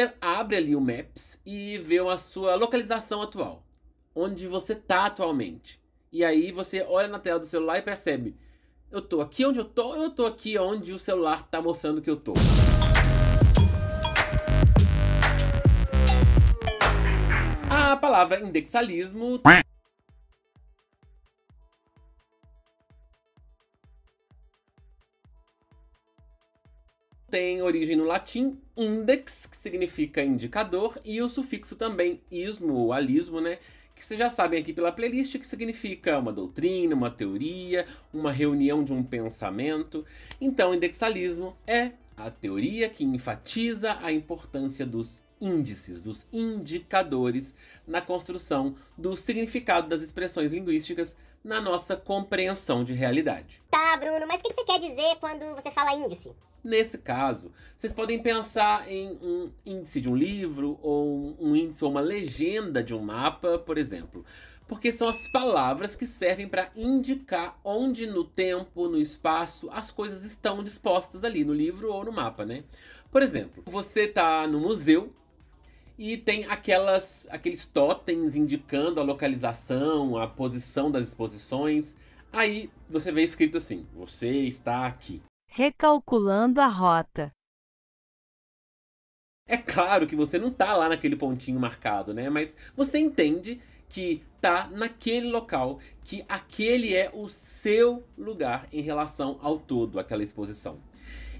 Você abre ali o Maps e vê a sua localização atual, onde você está atualmente. E aí você olha na tela do celular e percebe: eu tô aqui onde eu tô, eu tô aqui onde o celular está mostrando que eu tô. A palavra indexalismo tem origem no latim index, que significa indicador, e o sufixo também ismo ou alismo, né? Que vocês já sabem aqui pela playlist, que significa uma doutrina, uma teoria, uma reunião de um pensamento. Então, indexalismo é a teoria que enfatiza a importância dos índices, dos indicadores na construção do significado das expressões linguísticas na nossa compreensão de realidade. Tá, Bruno, mas o que você quer dizer quando você fala índice? Nesse caso, vocês podem pensar em um índice de um livro, ou um índice ou uma legenda de um mapa, por exemplo. Porque são as palavras que servem para indicar onde no tempo, no espaço, as coisas estão dispostas ali, no livro ou no mapa, né? Por exemplo, você está no museu e tem aquelas, aqueles totens indicando a localização, a posição das exposições. Aí você vê escrito assim: você está aqui recalculando a rota. É claro que você não tá lá naquele pontinho marcado, né? Mas você entende que tá naquele local, que aquele é o seu lugar em relação ao todo, aquela exposição.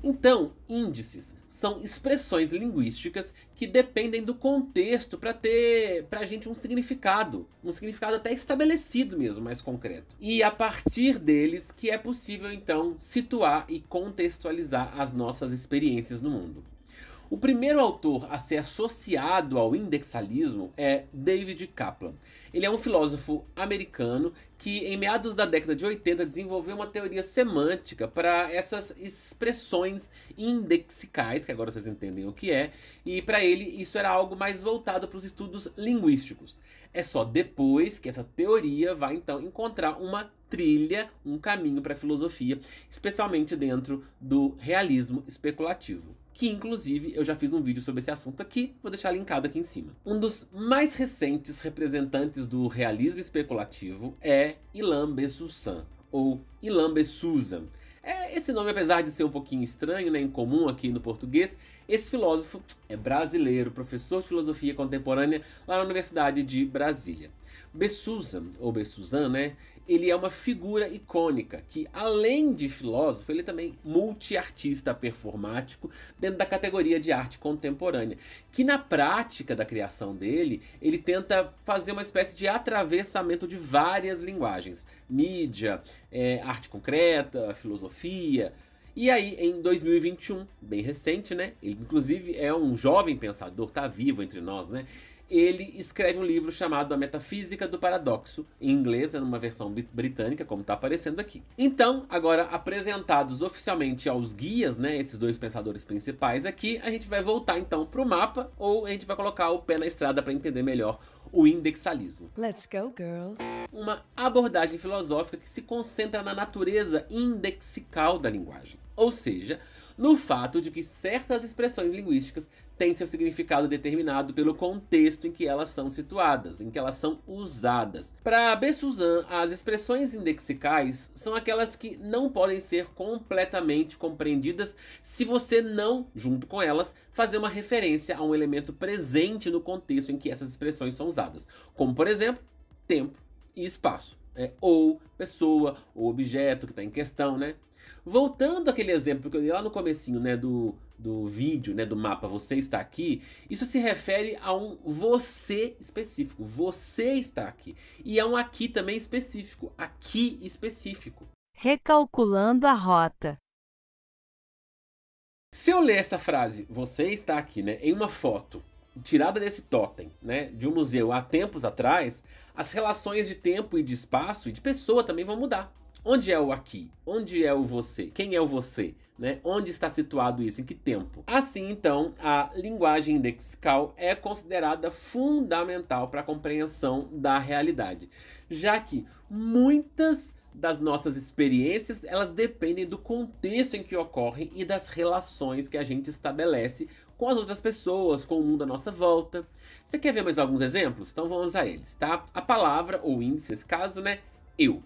Então, índices são expressões linguísticas que dependem do contexto para ter para a gente um significado, um significado até estabelecido mesmo, mais concreto. E a partir deles que é possível então situar e contextualizar as nossas experiências no mundo. O primeiro autor a ser associado ao indexalismo é David Kaplan. Ele é um filósofo americano que, em meados da década de 80, desenvolveu uma teoria semântica para essas expressões indexicais, que agora vocês entendem o que é, e para ele isso era algo mais voltado para os estudos linguísticos. É só depois que essa teoria vai então encontrar uma trilha, um caminho para a filosofia, especialmente dentro do realismo especulativo que inclusive eu já fiz um vídeo sobre esse assunto aqui, vou deixar linkado aqui em cima. Um dos mais recentes representantes do realismo especulativo é Ilan Bessussan, ou Ilan Bessousan. É, esse nome, apesar de ser um pouquinho estranho, né, incomum aqui no português, esse filósofo é brasileiro, professor de filosofia contemporânea lá na Universidade de Brasília. Bessuza, ou Bessuzan, né? Ele é uma figura icônica que, além de filósofo, ele é também multiartista performático dentro da categoria de arte contemporânea, que na prática da criação dele, ele tenta fazer uma espécie de atravessamento de várias linguagens, mídia, é, arte concreta, filosofia, e aí, em 2021, bem recente, né? Ele, inclusive, é um jovem pensador, tá vivo entre nós, né? ele escreve um livro chamado A Metafísica do Paradoxo, em inglês, né, numa versão britânica, como está aparecendo aqui. Então, agora apresentados oficialmente aos guias, né, esses dois pensadores principais aqui, a gente vai voltar então para o mapa ou a gente vai colocar o pé na estrada para entender melhor o indexalismo. Let's go, girls. Uma abordagem filosófica que se concentra na natureza indexical da linguagem ou seja, no fato de que certas expressões linguísticas têm seu significado determinado pelo contexto em que elas são situadas, em que elas são usadas. Para B. as expressões indexicais são aquelas que não podem ser completamente compreendidas se você não, junto com elas, fazer uma referência a um elemento presente no contexto em que essas expressões são usadas, como por exemplo, tempo e espaço. É, ou pessoa, ou objeto que está em questão, né? Voltando àquele exemplo que eu dei lá no comecinho, né, do, do vídeo, né, do mapa Você está aqui, isso se refere a um você específico. Você está aqui. E a um aqui também específico. Aqui específico. Recalculando a rota. Se eu ler essa frase, você está aqui, né, em uma foto tirada desse totem, né, de um museu há tempos atrás, as relações de tempo e de espaço e de pessoa também vão mudar. Onde é o aqui? Onde é o você? Quem é o você? Né? Onde está situado isso? Em que tempo? Assim, então, a linguagem indexical é considerada fundamental para a compreensão da realidade, já que muitas das nossas experiências, elas dependem do contexto em que ocorrem e das relações que a gente estabelece com as outras pessoas, com o mundo à nossa volta. Você quer ver mais alguns exemplos? Então vamos a eles, tá? A palavra ou índice nesse caso, né? Eu.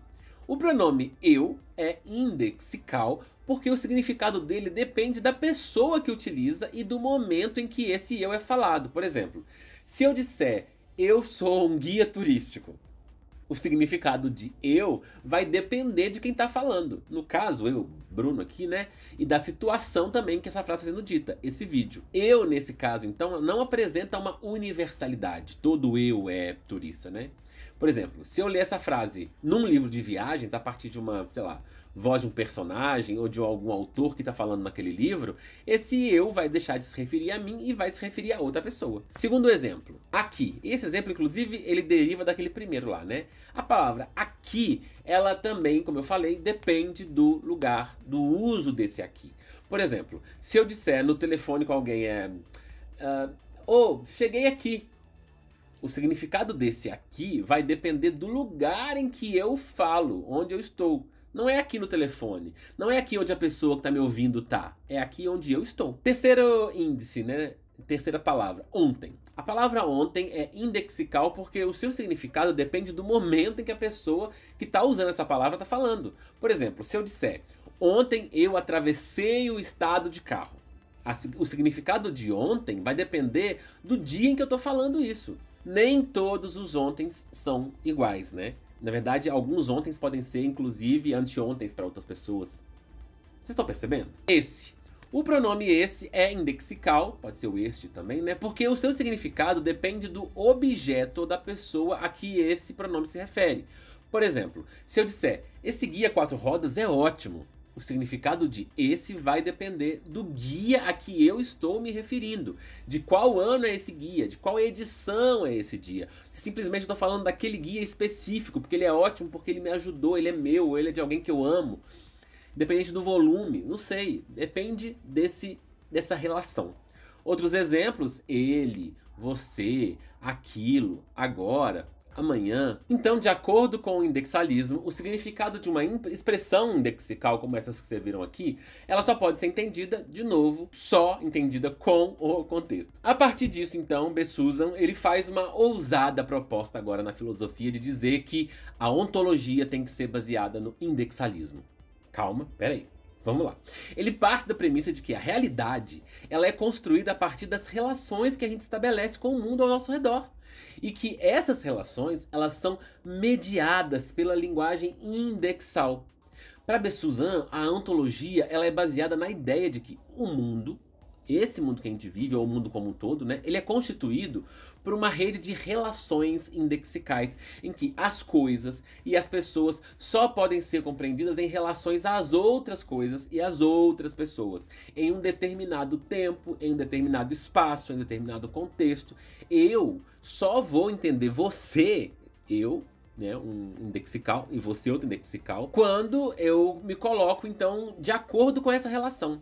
O pronome eu é indexical porque o significado dele depende da pessoa que utiliza e do momento em que esse eu é falado. Por exemplo, se eu disser eu sou um guia turístico, o significado de eu vai depender de quem está falando. No caso, eu, Bruno aqui, né? E da situação também que essa frase está sendo dita, esse vídeo. Eu, nesse caso, então, não apresenta uma universalidade. Todo eu é turista, né? Por exemplo, se eu ler essa frase num livro de viagens, a partir de uma, sei lá, voz de um personagem ou de algum autor que está falando naquele livro, esse eu vai deixar de se referir a mim e vai se referir a outra pessoa. Segundo exemplo, aqui. Esse exemplo, inclusive, ele deriva daquele primeiro lá, né? A palavra aqui, ela também, como eu falei, depende do lugar, do uso desse aqui. Por exemplo, se eu disser no telefone com alguém é. Uh, oh, cheguei aqui o significado desse aqui vai depender do lugar em que eu falo, onde eu estou. Não é aqui no telefone, não é aqui onde a pessoa que está me ouvindo tá, é aqui onde eu estou. Terceiro índice, né? Terceira palavra, ontem. A palavra ontem é indexical porque o seu significado depende do momento em que a pessoa que está usando essa palavra está falando. Por exemplo, se eu disser ontem eu atravessei o estado de carro, o significado de ontem vai depender do dia em que eu estou falando isso nem todos os ontens são iguais, né? Na verdade, alguns ontens podem ser, inclusive, anteontens para outras pessoas. Vocês estão percebendo? Esse. O pronome esse é indexical, pode ser o este também, né? Porque o seu significado depende do objeto da pessoa a que esse pronome se refere. Por exemplo, se eu disser, esse guia quatro rodas é ótimo, o significado de esse vai depender do guia a que eu estou me referindo. De qual ano é esse guia, de qual edição é esse guia. Simplesmente estou falando daquele guia específico, porque ele é ótimo, porque ele me ajudou, ele é meu, ele é de alguém que eu amo. Independente do volume, não sei. Depende desse, dessa relação. Outros exemplos, ele, você, aquilo, agora, amanhã. Então, de acordo com o indexalismo, o significado de uma expressão indexical como essas que serviram aqui, ela só pode ser entendida, de novo, só entendida com o contexto. A partir disso, então, Bessusan, ele faz uma ousada proposta agora na filosofia de dizer que a ontologia tem que ser baseada no indexalismo. Calma, peraí. Vamos lá. Ele parte da premissa de que a realidade ela é construída a partir das relações que a gente estabelece com o mundo ao nosso redor e que essas relações elas são mediadas pela linguagem indexal. Para Bessuzan, a antologia ela é baseada na ideia de que o mundo esse mundo que a gente vive, ou o mundo como um todo, né, ele é constituído por uma rede de relações indexicais em que as coisas e as pessoas só podem ser compreendidas em relações às outras coisas e às outras pessoas, em um determinado tempo, em um determinado espaço, em um determinado contexto. Eu só vou entender você, eu, né, um indexical e você outro indexical, quando eu me coloco então de acordo com essa relação.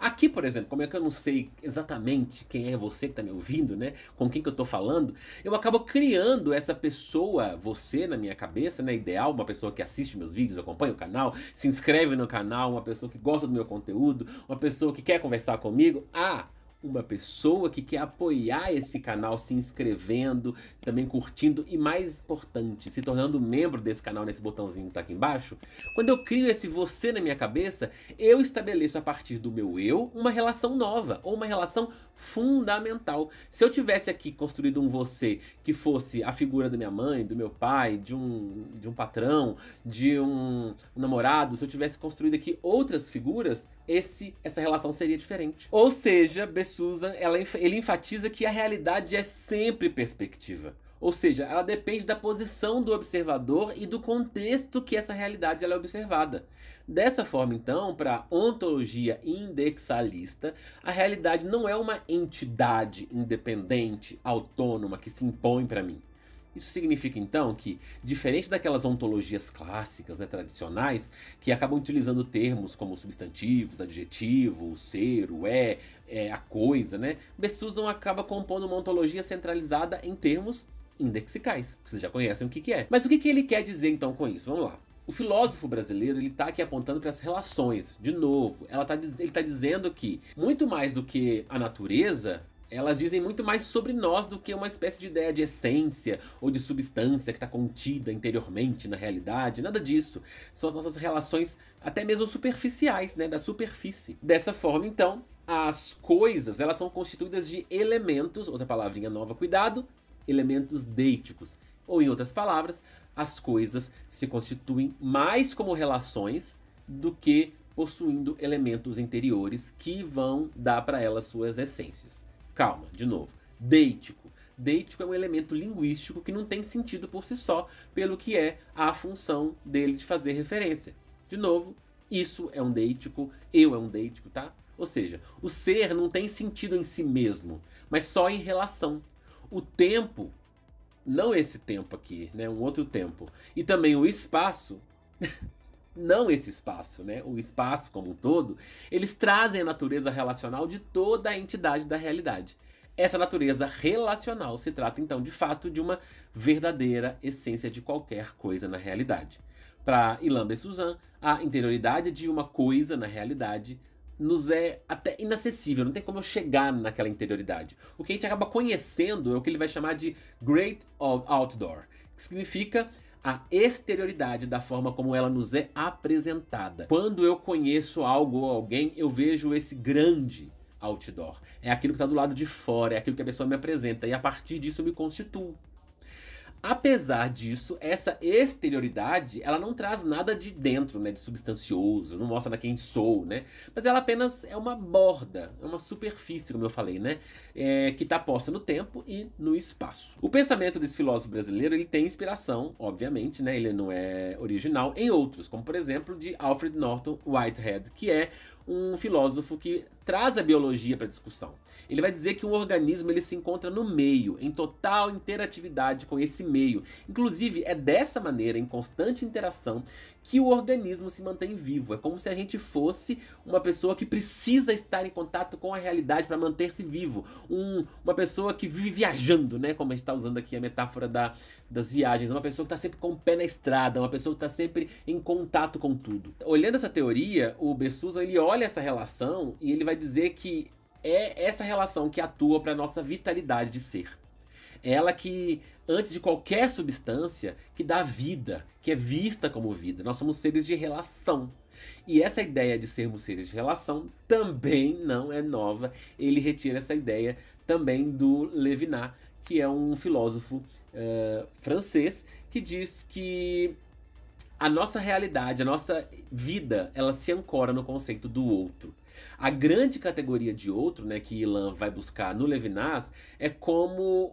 Aqui, por exemplo, como é que eu não sei exatamente quem é você que está me ouvindo, né? Com quem que eu estou falando, eu acabo criando essa pessoa, você, na minha cabeça, né? Ideal, uma pessoa que assiste meus vídeos, acompanha o canal, se inscreve no canal, uma pessoa que gosta do meu conteúdo, uma pessoa que quer conversar comigo. Ah, uma pessoa que quer apoiar esse canal se inscrevendo, também curtindo e mais importante, se tornando membro desse canal nesse botãozinho que tá aqui embaixo. Quando eu crio esse você na minha cabeça, eu estabeleço a partir do meu eu uma relação nova ou uma relação fundamental. Se eu tivesse aqui construído um você que fosse a figura da minha mãe, do meu pai, de um de um patrão, de um namorado, se eu tivesse construído aqui outras figuras, esse essa relação seria diferente. Ou seja, Bessusan, ela, ele enfatiza que a realidade é sempre perspectiva. Ou seja, ela depende da posição do observador e do contexto que essa realidade ela é observada. Dessa forma, então, para ontologia indexalista, a realidade não é uma entidade independente, autônoma, que se impõe para mim. Isso significa então que, diferente daquelas ontologias clássicas, né, tradicionais, que acabam utilizando termos como substantivos, adjetivo, o ser, o é, é a coisa, né, Bessuzon acaba compondo uma ontologia centralizada em termos indexicais, que vocês já conhecem o que, que é. Mas o que, que ele quer dizer então com isso? Vamos lá. O filósofo brasileiro ele está aqui apontando para as relações, de novo. Ela tá, ele está dizendo que muito mais do que a natureza, elas dizem muito mais sobre nós do que uma espécie de ideia de essência ou de substância que está contida interiormente na realidade, nada disso. São as nossas relações, até mesmo superficiais, né, da superfície. Dessa forma, então, as coisas, elas são constituídas de elementos, outra palavrinha nova, cuidado, elementos deíticos. Ou em outras palavras, as coisas se constituem mais como relações do que possuindo elementos interiores que vão dar para elas suas essências. Calma, de novo. Deítico. Deítico é um elemento linguístico que não tem sentido por si só, pelo que é a função dele de fazer referência. De novo, isso é um deítico, eu é um deítico, tá? Ou seja, o ser não tem sentido em si mesmo, mas só em relação. O tempo, não esse tempo aqui, né? Um outro tempo. E também o espaço não esse espaço, né? O espaço como um todo, eles trazem a natureza relacional de toda a entidade da realidade. Essa natureza relacional se trata então de fato de uma verdadeira essência de qualquer coisa na realidade. Para Ilan Suzanne, a interioridade de uma coisa na realidade nos é até inacessível, não tem como eu chegar naquela interioridade. O que a gente acaba conhecendo é o que ele vai chamar de Great Outdoor, que significa a exterioridade da forma como ela nos é apresentada. Quando eu conheço algo ou alguém, eu vejo esse grande outdoor. É aquilo que está do lado de fora, é aquilo que a pessoa me apresenta e a partir disso eu me constituo. Apesar disso, essa exterioridade, ela não traz nada de dentro, né, de substancioso, não mostra quem sou, né? Mas ela apenas é uma borda, é uma superfície, como eu falei, né? É, que está posta no tempo e no espaço. O pensamento desse filósofo brasileiro, ele tem inspiração, obviamente, né? Ele não é original em outros, como por exemplo de Alfred Norton Whitehead, que é um filósofo que traz a biologia para discussão. Ele vai dizer que o organismo ele se encontra no meio, em total interatividade com esse meio. Inclusive, é dessa maneira, em constante interação, que o organismo se mantém vivo. É como se a gente fosse uma pessoa que precisa estar em contato com a realidade para manter-se vivo. Um, uma pessoa que vive viajando, né? Como a gente está usando aqui a metáfora da, das viagens. Uma pessoa que está sempre com o pé na estrada, uma pessoa que está sempre em contato com tudo. Olhando essa teoria, o Bessusa ele olha olha essa relação e ele vai dizer que é essa relação que atua para nossa vitalidade de ser. É ela que, antes de qualquer substância, que dá vida, que é vista como vida. Nós somos seres de relação. E essa ideia de sermos seres de relação também não é nova. Ele retira essa ideia também do Levinas, que é um filósofo uh, francês, que diz que a nossa realidade, a nossa vida, ela se ancora no conceito do outro. A grande categoria de outro, né, que Ilan vai buscar no Levinas, é como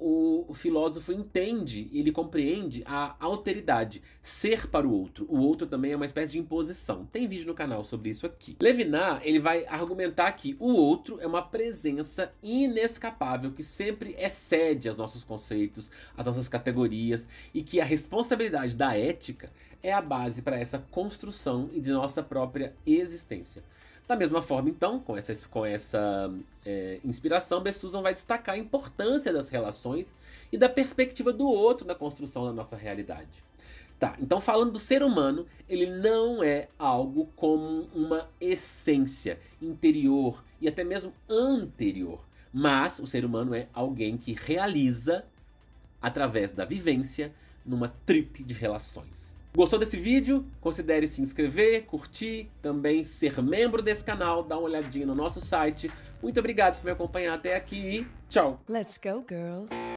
o filósofo entende, ele compreende a alteridade, ser para o outro. O outro também é uma espécie de imposição. Tem vídeo no canal sobre isso aqui. Levinas, ele vai argumentar que o outro é uma presença inescapável que sempre excede os nossos conceitos, as nossas categorias e que a responsabilidade da ética é a base para essa construção e de nossa própria existência. Da mesma forma, então, com essa, com essa é, inspiração, Bessuzan vai destacar a importância das relações e da perspectiva do outro na construção da nossa realidade. Tá, então falando do ser humano, ele não é algo como uma essência interior e até mesmo anterior. Mas o ser humano é alguém que realiza, através da vivência, numa tripe de relações. Gostou desse vídeo? Considere se inscrever, curtir, também ser membro desse canal, dar uma olhadinha no nosso site. Muito obrigado por me acompanhar até aqui e tchau! Let's go, girls!